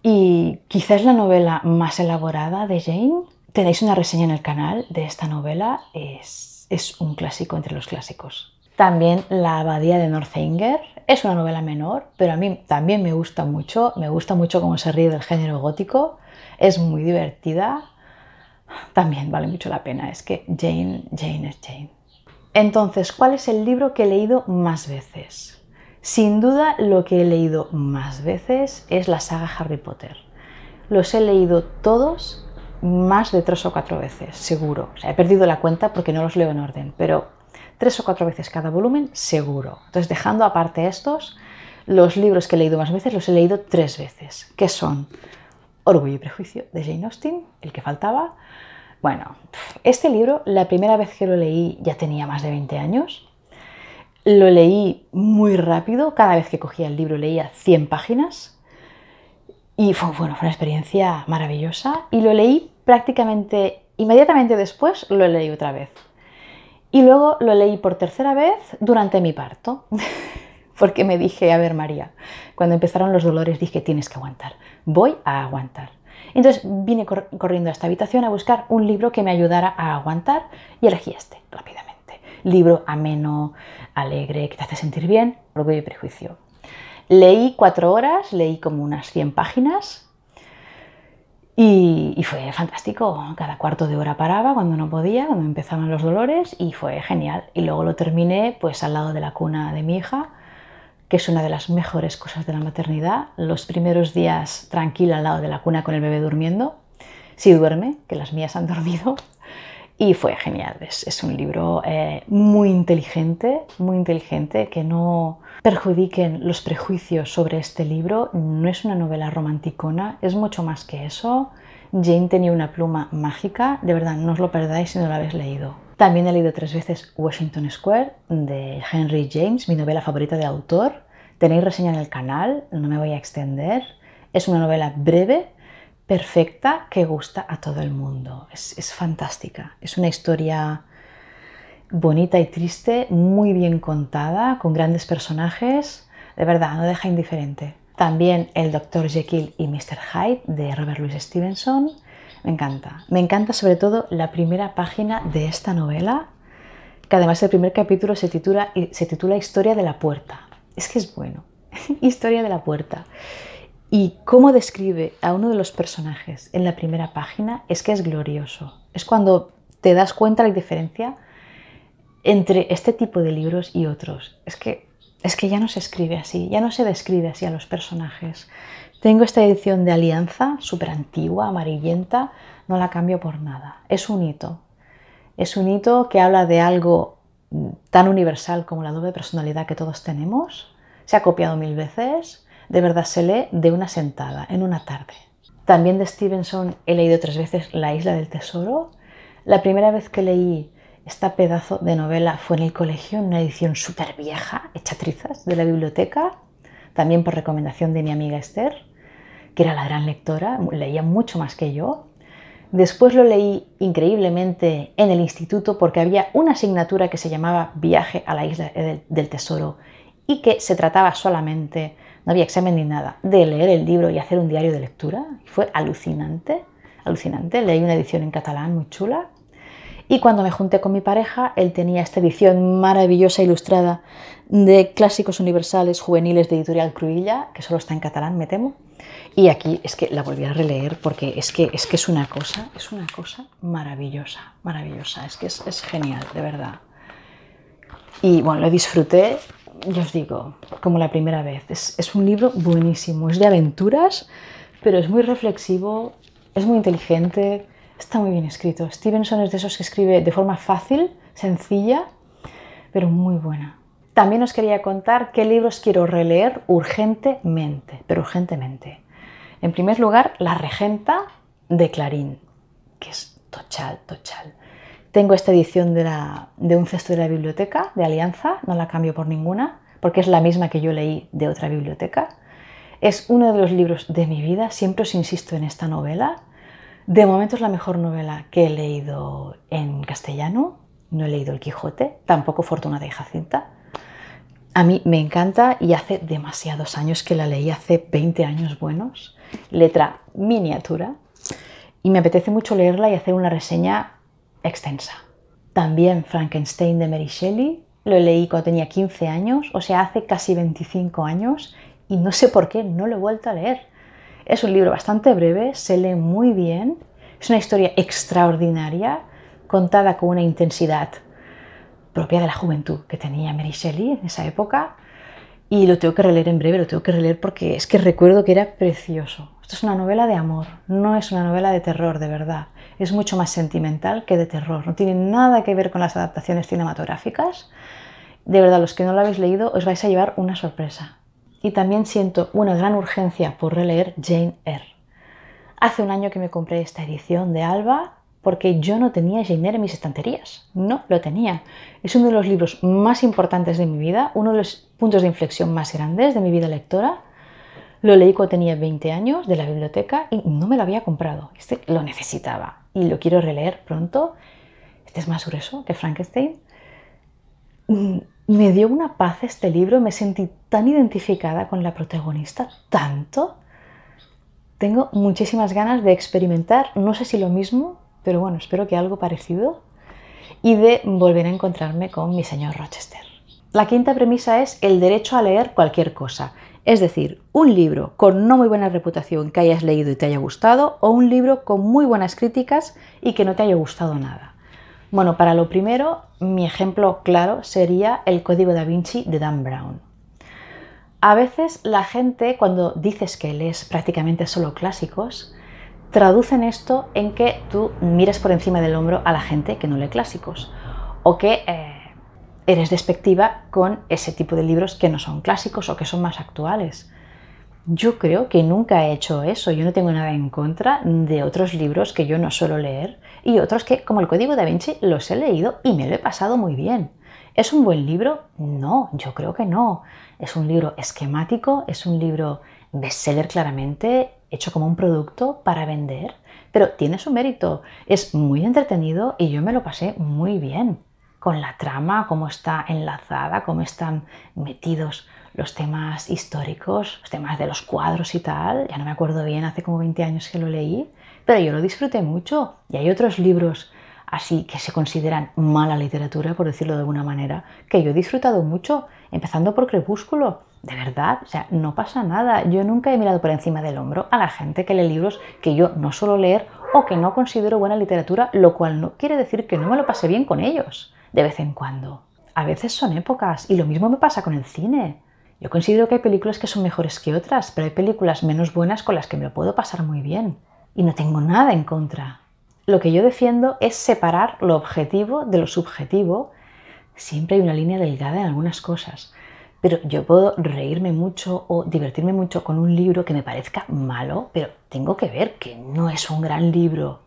[SPEAKER 1] Y quizás la novela más elaborada de Jane. Tenéis una reseña en el canal de esta novela. Es es un clásico entre los clásicos. También La Abadía de Northanger es una novela menor, pero a mí también me gusta mucho. Me gusta mucho cómo se ríe del género gótico. Es muy divertida. También vale mucho la pena. Es que Jane, Jane es Jane. Entonces, ¿cuál es el libro que he leído más veces? Sin duda, lo que he leído más veces es la saga Harry Potter. Los he leído todos más de tres o cuatro veces, seguro. he perdido la cuenta porque no los leo en orden, pero tres o cuatro veces cada volumen, seguro. Entonces, dejando aparte estos, los libros que he leído más veces los he leído tres veces, que son Orgullo y Prejuicio de Jane Austen, el que faltaba. Bueno, este libro, la primera vez que lo leí ya tenía más de 20 años. Lo leí muy rápido, cada vez que cogía el libro leía 100 páginas y fue, bueno, fue una experiencia maravillosa y lo leí prácticamente inmediatamente después, lo leí otra vez. Y luego lo leí por tercera vez durante mi parto, porque me dije, a ver María, cuando empezaron los dolores dije, tienes que aguantar, voy a aguantar. Entonces vine corriendo a esta habitación a buscar un libro que me ayudara a aguantar y elegí este rápidamente. Libro ameno, alegre, que te hace sentir bien, orgullo y prejuicio. Leí cuatro horas, leí como unas 100 páginas y, y, fue fantástico. Cada cuarto de hora paraba cuando no podía, cuando empezaban los dolores y fue genial. Y luego lo terminé pues al lado de la cuna de mi hija, que es una de las mejores cosas de la maternidad. Los primeros días tranquila al lado de la cuna con el bebé durmiendo, si duerme, que las mías han dormido. Y fue genial, es, un libro eh, muy inteligente, muy inteligente, que no perjudiquen los prejuicios sobre este libro, no es una novela romanticona, es mucho más que eso. Jane tenía una pluma mágica, de verdad no os lo perdáis si no lo habéis leído. También he leído tres veces Washington Square de Henry James, mi novela favorita de autor. Tenéis reseña en el canal, no me voy a extender. Es una novela breve, perfecta que gusta a todo el mundo. Es, fantástica. Es una historia bonita y triste, muy bien contada, con grandes personajes. De verdad, no deja indiferente. También El Doctor Jekyll y Mr. Hyde de Robert Louis Stevenson. Me encanta. Me encanta sobre todo la primera página de esta novela, que además el primer capítulo se titula Historia de la Puerta. Es que es bueno. Historia de la Puerta. Y cómo describe a uno de los personajes en la primera página es que es glorioso. Es cuando te das cuenta la diferencia entre este tipo de libros y otros. Es que, es que ya no se escribe así, ya no se describe así a los personajes. Tengo esta edición de Alianza, súper antigua, amarillenta, no la cambio por nada. Es un hito. Es un hito que habla de algo tan universal como la doble personalidad que todos tenemos. Se ha copiado mil veces, de verdad se lee de una sentada, en una tarde. También de Stevenson he leído tres veces La isla del tesoro. La primera vez que leí esta pedazo de novela fue en el colegio, en una edición súper vieja, hecha de la biblioteca, también por recomendación de mi amiga Esther, que era la gran lectora, leía mucho más que yo. Después lo leí increíblemente en el instituto porque había una asignatura que se llamaba Viaje a la isla eh, del tesoro y que se trataba solamente no había examen ni nada, de leer el libro y hacer un diario de lectura. fue alucinante, alucinante. Leí una edición en catalán muy chula. Y cuando me junté con mi pareja, él tenía esta edición maravillosa, ilustrada, de clásicos universales juveniles de editorial Cruilla, que solo está en catalán, me temo. Y aquí es que la volví a releer porque es que es, que es una cosa, es una cosa maravillosa, maravillosa. Es que es, es genial, de verdad. Y bueno, lo disfruté yo os digo, como la primera vez, es, es un libro buenísimo, es de aventuras, pero es muy reflexivo, es muy inteligente, está muy bien escrito. Stevenson es de esos que escribe de forma fácil, sencilla, pero muy buena. También os quería contar qué libros quiero releer urgentemente, pero urgentemente. En primer lugar, La Regenta de Clarín, que es tochal, tochal. Tengo esta edición de, un cesto de la biblioteca de Alianza, no la cambio por ninguna, porque es la misma que yo leí de otra biblioteca. Es uno de los libros de mi vida, siempre os insisto en esta novela. De momento es la mejor novela que he leído en castellano. No he leído El Quijote, tampoco Fortuna de Jacinta. A mí me encanta y hace demasiados años que la leí, hace 20 años buenos. Letra miniatura. Y me apetece mucho leerla y hacer una reseña extensa. También Frankenstein de Mary Shelley, lo leí cuando tenía 15 años, o sea, hace casi 25 años, y no sé por qué no lo he vuelto a leer. Es un libro bastante breve, se lee muy bien, es una historia extraordinaria, contada con una intensidad propia de la juventud que tenía Mary Shelley en esa época, y lo tengo que releer en breve, lo tengo que releer porque es que recuerdo que era precioso. Esto es una novela de amor, no es una novela de terror, de verdad. Es mucho más sentimental que de terror. No tiene nada que ver con las adaptaciones cinematográficas. De verdad, los que no lo habéis leído, os vais a llevar una sorpresa. Y también siento una gran urgencia por releer Jane Eyre. Hace un año que me compré esta edición de Alba porque yo no tenía Jane Eyre en mis estanterías. No lo tenía. Es uno de los libros más importantes de mi vida, uno de los puntos de inflexión más grandes de mi vida lectora lo leí cuando tenía 20 años de la biblioteca y no me lo había comprado. Este lo necesitaba y lo quiero releer pronto. Este es más grueso que Frankenstein. Mm, me dio una paz este libro, me sentí tan identificada con la protagonista, tanto. Tengo muchísimas ganas de experimentar, no sé si lo mismo, pero bueno, espero que algo parecido, y de volver a encontrarme con mi señor Rochester. La quinta premisa es el derecho a leer cualquier cosa. Es decir, un libro con no muy buena reputación que hayas leído y te haya gustado o un libro con muy buenas críticas y que no te haya gustado nada. Bueno, para lo primero, mi ejemplo claro sería El Código da Vinci de Dan Brown. A veces la gente, cuando dices que lees prácticamente solo clásicos, traducen esto en que tú miras por encima del hombro a la gente que no lee clásicos o que eh, eres despectiva con ese tipo de libros que no son clásicos o que son más actuales. Yo creo que nunca he hecho eso, yo no tengo nada en contra de otros libros que yo no suelo leer y otros que, como el Código da Vinci, los he leído y me lo he pasado muy bien. ¿Es un buen libro? No, yo creo que no. Es un libro esquemático, es un libro bestseller claramente, hecho como un producto para vender, pero tiene su mérito, es muy entretenido y yo me lo pasé muy bien con la trama, cómo está enlazada, cómo están metidos los temas históricos, los temas de los cuadros y tal. Ya no me acuerdo bien, hace como 20 años que lo leí, pero yo lo disfruté mucho. Y hay otros libros así que se consideran mala literatura, por decirlo de alguna manera, que yo he disfrutado mucho, empezando por Crepúsculo. De verdad, o sea, no pasa nada. Yo nunca he mirado por encima del hombro a la gente que lee libros que yo no suelo leer o que no considero buena literatura, lo cual no quiere decir que no me lo pase bien con ellos de vez en cuando. A veces son épocas y lo mismo me pasa con el cine. Yo considero que hay películas que son mejores que otras, pero hay películas menos buenas con las que me lo puedo pasar muy bien. Y no tengo nada en contra. Lo que yo defiendo es separar lo objetivo de lo subjetivo. Siempre hay una línea delgada en algunas cosas. Pero yo puedo reírme mucho o divertirme mucho con un libro que me parezca malo, pero tengo que ver que no es un gran libro.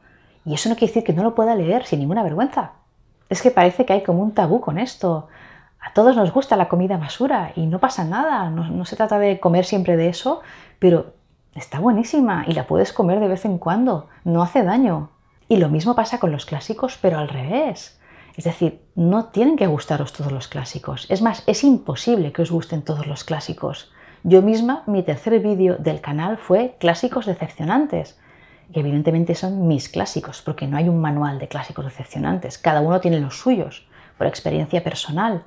[SPEAKER 1] Y eso no quiere decir que no lo pueda leer sin ninguna vergüenza. Es que parece que hay como un tabú con esto. A todos nos gusta la comida basura y no pasa nada, no, se trata de comer siempre de eso, pero está buenísima y la puedes comer de vez en cuando, no hace daño. Y lo mismo pasa con los clásicos, pero al revés. Es decir, no tienen que gustaros todos los clásicos. Es más, es imposible que os gusten todos los clásicos. Yo misma, mi tercer vídeo del canal fue clásicos decepcionantes. Y evidentemente son mis clásicos, porque no hay un manual de clásicos decepcionantes. Cada uno tiene los suyos, por experiencia personal.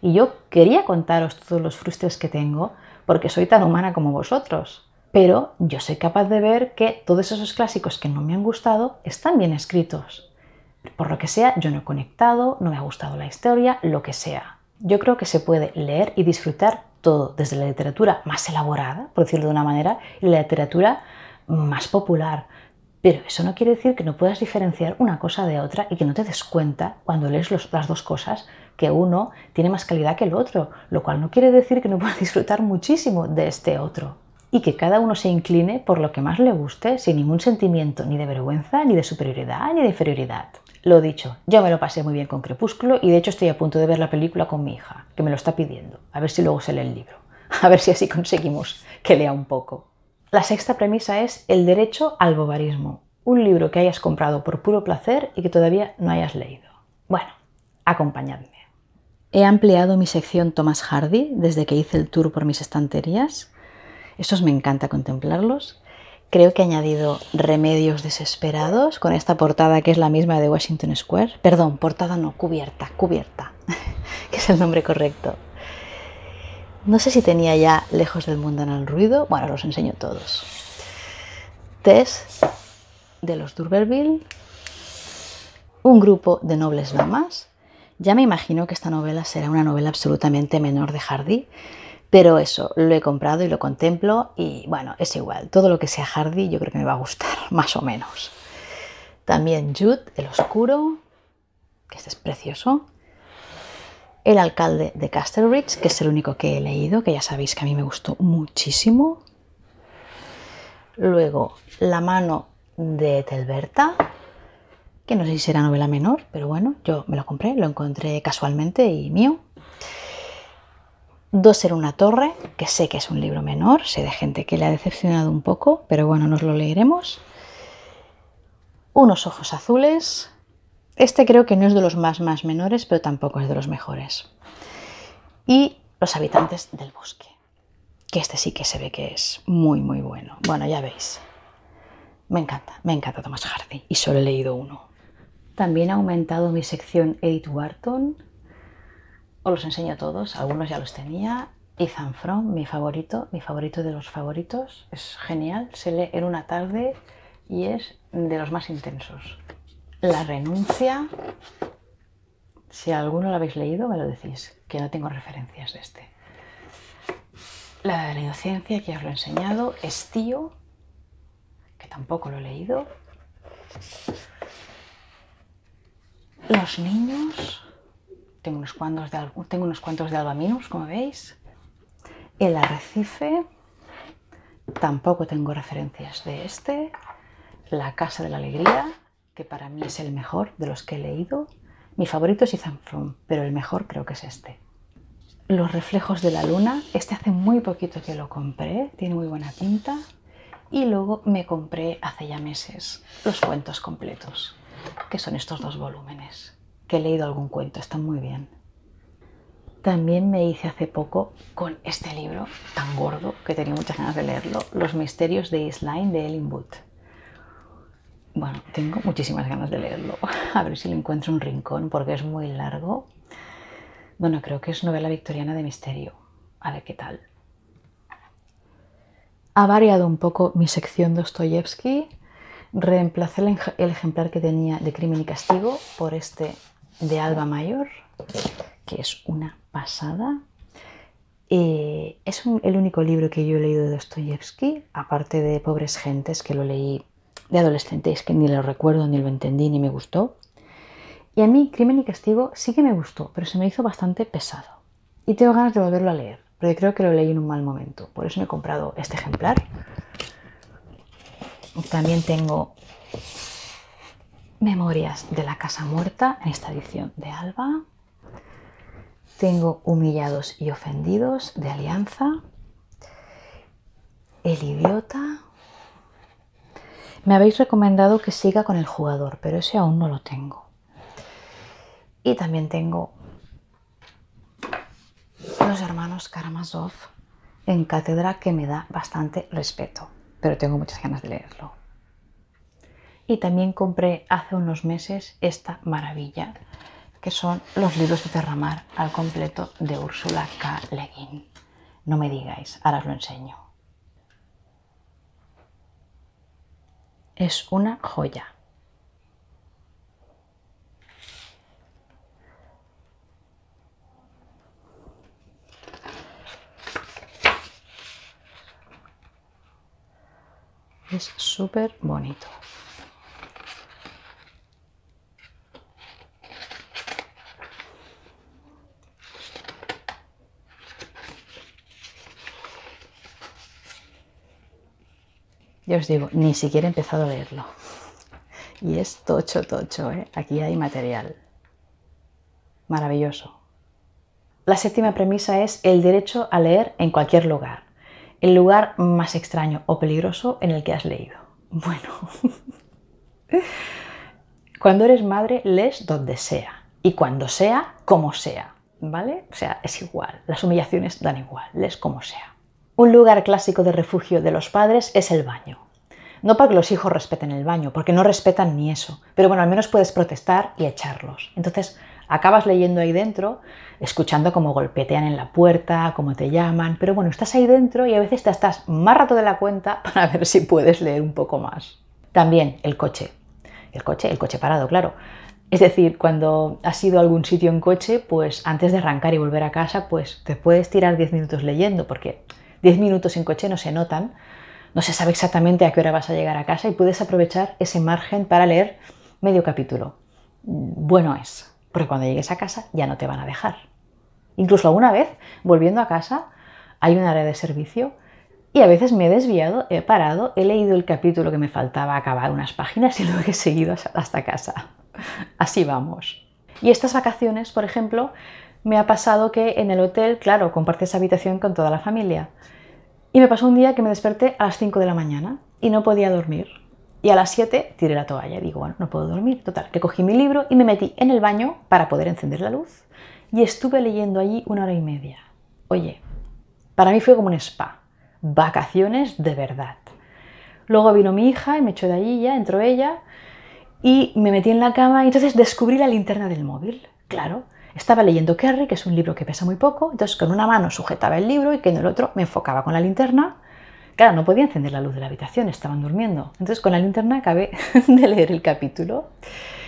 [SPEAKER 1] Y yo quería contaros todos los frustres que tengo, porque soy tan humana como vosotros. Pero yo soy capaz de ver que todos esos clásicos que no me han gustado están bien escritos. Por lo que sea, yo no he conectado, no me ha gustado la historia, lo que sea. Yo creo que se puede leer y disfrutar todo, desde la literatura más elaborada, por decirlo de una manera, y la literatura más popular. Pero eso no quiere decir que no puedas diferenciar una cosa de otra y que no te des cuenta cuando lees las dos cosas que uno tiene más calidad que el otro, lo cual no quiere decir que no puedas disfrutar muchísimo de este otro. Y que cada uno se incline por lo que más le guste, sin ningún sentimiento ni de vergüenza, ni de superioridad, ni de inferioridad. Lo dicho, yo me lo pasé muy bien con Crepúsculo y de hecho estoy a punto de ver la película con mi hija, que me lo está pidiendo. A ver si luego se lee el libro. A ver si así conseguimos que lea un poco. La sexta premisa es El derecho al bobarismo, un libro que hayas comprado por puro placer y que todavía no hayas leído. Bueno, acompañadme. He ampliado mi sección Thomas Hardy desde que hice el tour por mis estanterías. Estos me encanta contemplarlos. Creo que he añadido Remedios Desesperados con esta portada que es la misma de Washington Square. Perdón, portada no, cubierta, cubierta, que es el nombre correcto. No sé si tenía ya lejos del mundo en el ruido. Bueno, los enseño todos. Tess, de los Durberville. Un grupo de nobles damas. Ya me imagino que esta novela será una novela absolutamente menor de Hardy, pero eso, lo he comprado y lo contemplo y bueno, es igual. Todo lo que sea Hardy yo creo que me va a gustar, más o menos. También Jude, el Oscuro, que este es precioso. El alcalde de Castlebridge, que es el único que he leído, que ya sabéis que a mí me gustó muchísimo. Luego, La mano de Telberta, que no sé si será novela menor, pero bueno, yo me lo compré, lo encontré casualmente y mío. Dos en una torre, que sé que es un libro menor, sé de gente que le ha decepcionado un poco, pero bueno, nos lo leeremos. Unos ojos azules, este creo que no es de los más, más menores, pero tampoco es de los mejores. Y los habitantes del bosque, que este sí que se ve que es muy, muy bueno. Bueno, ya veis. Me encanta, me encanta Thomas Hardy y solo he leído uno. También ha aumentado mi sección Edith Wharton. Os los enseño todos, algunos ya los tenía. Ethan From, mi favorito, mi favorito de los favoritos. Es genial, se lee en una tarde y es de los más intensos. La renuncia, si alguno lo habéis leído, me lo decís, que no tengo referencias de este. La de la inocencia, que ya os lo he enseñado. Estío, que tampoco lo he leído. Los niños, tengo unos cuantos de, tengo unos cuantos de albaminus, como veis. El arrecife, tampoco tengo referencias de este. La casa de la alegría que para mí es el mejor de los que he leído. Mi favorito es Ethan From, pero el mejor creo que es este. Los reflejos de la luna, este hace muy poquito que lo compré, tiene muy buena pinta. Y luego me compré hace ya meses los cuentos completos, que son estos dos volúmenes, que he leído algún cuento, están muy bien. También me hice hace poco con este libro tan gordo que tenía muchas ganas de leerlo, Los misterios de Islain de Ellen Wood. Bueno, tengo muchísimas ganas de leerlo. A ver si le encuentro un rincón porque es muy largo. Bueno, creo que es novela victoriana de misterio. A ver qué tal. Ha variado un poco mi sección Dostoyevsky. Reemplacé el ejemplar que tenía de Crimen y Castigo por este de Alba Mayor, que es una pasada. Eh, es el único libro que yo he leído de Dostoyevsky, aparte de Pobres Gentes, que lo leí de adolescente, es que ni lo recuerdo, ni lo entendí, ni me gustó. Y a mí Crimen y Castigo sí que me gustó, pero se me hizo bastante pesado. Y tengo ganas de volverlo a leer, porque creo que lo leí en un mal momento. Por eso me he comprado este ejemplar. También tengo Memorias de la Casa Muerta en esta edición de Alba. Tengo Humillados y Ofendidos de Alianza. El Idiota. Me habéis recomendado que siga con el jugador, pero ese aún no lo tengo. Y también tengo los hermanos Karamazov en cátedra que me da bastante respeto, pero tengo muchas ganas de leerlo. Y también compré hace unos meses esta maravilla, que son los libros de Terramar al completo de Úrsula K. Le No me digáis, ahora os lo enseño. Es una joya. Es súper bonito. os digo, ni siquiera he empezado a leerlo. Y es tocho, tocho, ¿eh? Aquí hay material. Maravilloso. La séptima premisa es el derecho a leer en cualquier lugar. El lugar más extraño o peligroso en el que has leído. Bueno. cuando eres madre, lees donde sea. Y cuando sea, como sea. ¿Vale? O sea, es igual. Las humillaciones dan igual. Lees como sea. Un lugar clásico de refugio de los padres es el baño. No para que los hijos respeten el baño, porque no respetan ni eso. Pero bueno, al menos puedes protestar y echarlos. Entonces, acabas leyendo ahí dentro, escuchando cómo golpetean en la puerta, cómo te llaman, pero bueno, estás ahí dentro y a veces te estás más rato de la cuenta para ver si puedes leer un poco más. También el coche. El coche, el coche parado, claro. Es decir, cuando has ido a algún sitio en coche, pues antes de arrancar y volver a casa, pues te puedes tirar 10 minutos leyendo, porque 10 minutos en coche no se notan, no se sabe exactamente a qué hora vas a llegar a casa y puedes aprovechar ese margen para leer medio capítulo. Bueno es, porque cuando llegues a casa ya no te van a dejar. Incluso alguna vez, volviendo a casa, hay un área de servicio y a veces me he desviado, he parado, he leído el capítulo que me faltaba acabar unas páginas y luego he seguido hasta casa. Así vamos. Y estas vacaciones, por ejemplo, me ha pasado que en el hotel, claro, compartes habitación con toda la familia. Y me pasó un día que me desperté a las 5 de la mañana y no podía dormir. Y a las 7 tiré la toalla y digo, bueno, no puedo dormir. Total, que cogí mi libro y me metí en el baño para poder encender la luz. Y estuve leyendo allí una hora y media. Oye, para mí fue como un spa. Vacaciones de verdad. Luego vino mi hija y me echó de allí ya, entró ella y me metí en la cama y entonces descubrí la linterna del móvil. Claro, estaba leyendo Kerry, que es un libro que pesa muy poco, entonces con una mano sujetaba el libro y con el otro me enfocaba con la linterna. Claro, no podía encender la luz de la habitación, estaban durmiendo. Entonces con la linterna acabé de leer el capítulo.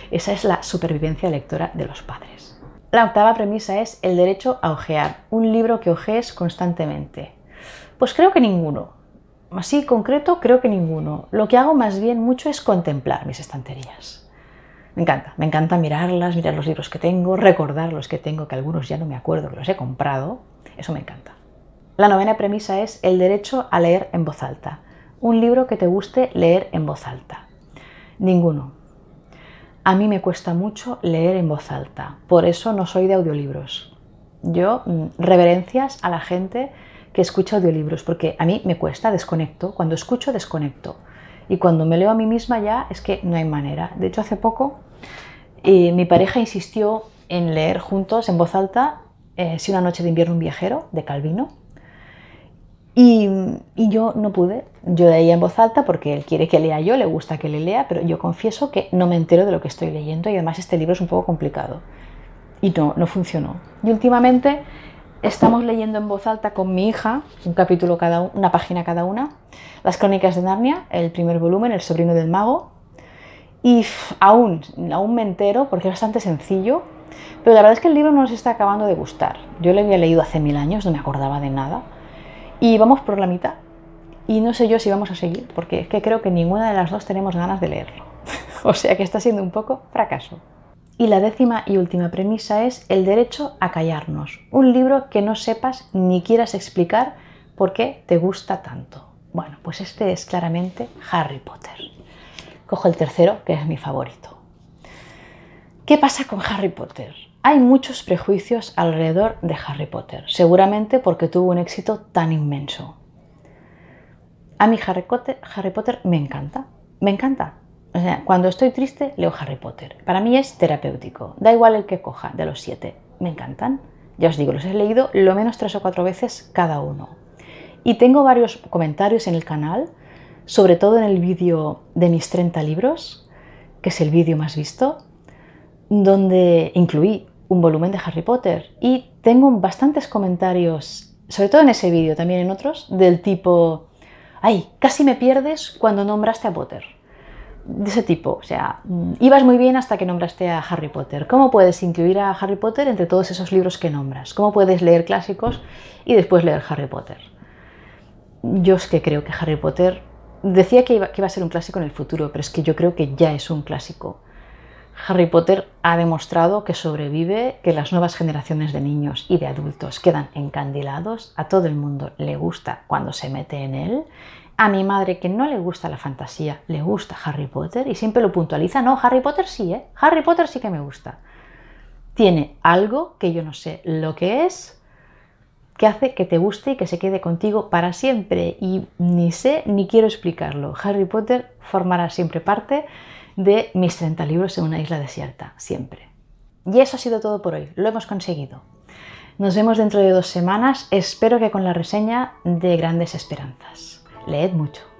[SPEAKER 1] Esa es la supervivencia lectora de los padres. La octava premisa es el derecho a ojear, un libro que ojees constantemente. Pues creo que ninguno. Así concreto, creo que ninguno. Lo que hago más bien mucho es contemplar mis estanterías. Me encanta, me encanta mirarlas, mirar los libros que tengo, recordar los que tengo, que algunos ya no me acuerdo que los he comprado. Eso me encanta. La novena premisa es el derecho a leer en voz alta. Un libro que te guste leer en voz alta. Ninguno. A mí me cuesta mucho leer en voz alta, por eso no soy de audiolibros. Yo mm, reverencias a la gente que escucha audiolibros, porque a mí me cuesta, desconecto, cuando escucho desconecto. Y cuando me leo a mí misma ya es que no hay manera. De hecho, hace poco y mi pareja insistió en leer juntos, en voz alta, eh, Si una noche de invierno un viajero, de Calvino. Y, yo no pude. Yo leía en voz alta porque él quiere que lea yo, le gusta que le lea, pero yo confieso que no me entero de lo que estoy leyendo y además este libro es un poco complicado. Y no, no funcionó. Y últimamente estamos leyendo en voz alta con mi hija, un capítulo cada una página cada una, Las crónicas de Narnia, el primer volumen, El sobrino del mago, y aún, me entero porque es bastante sencillo, pero la verdad es que el libro no nos está acabando de gustar. Yo lo había leído hace mil años, no me acordaba de nada, y vamos por la mitad. Y no sé yo si vamos a seguir, porque es que creo que ninguna de las dos tenemos ganas de leerlo. o sea que está siendo un poco fracaso. Y la décima y última premisa es El derecho a callarnos, un libro que no sepas ni quieras explicar por qué te gusta tanto. Bueno, pues este es claramente Harry Potter cojo el tercero, que es mi favorito. ¿Qué pasa con Harry Potter? Hay muchos prejuicios alrededor de Harry Potter, seguramente porque tuvo un éxito tan inmenso. A mí Harry Potter, Harry Potter me encanta, me encanta. O sea, cuando estoy triste leo Harry Potter. Para mí es terapéutico, da igual el que coja de los siete, me encantan. Ya os digo, los he leído lo menos tres o cuatro veces cada uno. Y tengo varios comentarios en el canal sobre todo en el vídeo de mis 30 libros, que es el vídeo más visto, donde incluí un volumen de Harry Potter y tengo bastantes comentarios, sobre todo en ese vídeo, también en otros, del tipo, ay, casi me pierdes cuando nombraste a Potter. De ese tipo, o sea, mm, ibas muy bien hasta que nombraste a Harry Potter. ¿Cómo puedes incluir a Harry Potter entre todos esos libros que nombras? ¿Cómo puedes leer clásicos y después leer Harry Potter? Yo es que creo que Harry Potter decía que iba, a ser un clásico en el futuro, pero es que yo creo que ya es un clásico. Harry Potter ha demostrado que sobrevive, que las nuevas generaciones de niños y de adultos quedan encandilados, a todo el mundo le gusta cuando se mete en él. A mi madre, que no le gusta la fantasía, le gusta Harry Potter y siempre lo puntualiza, no, Harry Potter sí, ¿eh? Harry Potter sí que me gusta. Tiene algo que yo no sé lo que es, que hace que te guste y que se quede contigo para siempre. Y ni sé ni quiero explicarlo. Harry Potter formará siempre parte de mis 30 libros en una isla desierta, siempre. Y eso ha sido todo por hoy, lo hemos conseguido. Nos vemos dentro de dos semanas, espero que con la reseña de Grandes Esperanzas. Leed mucho.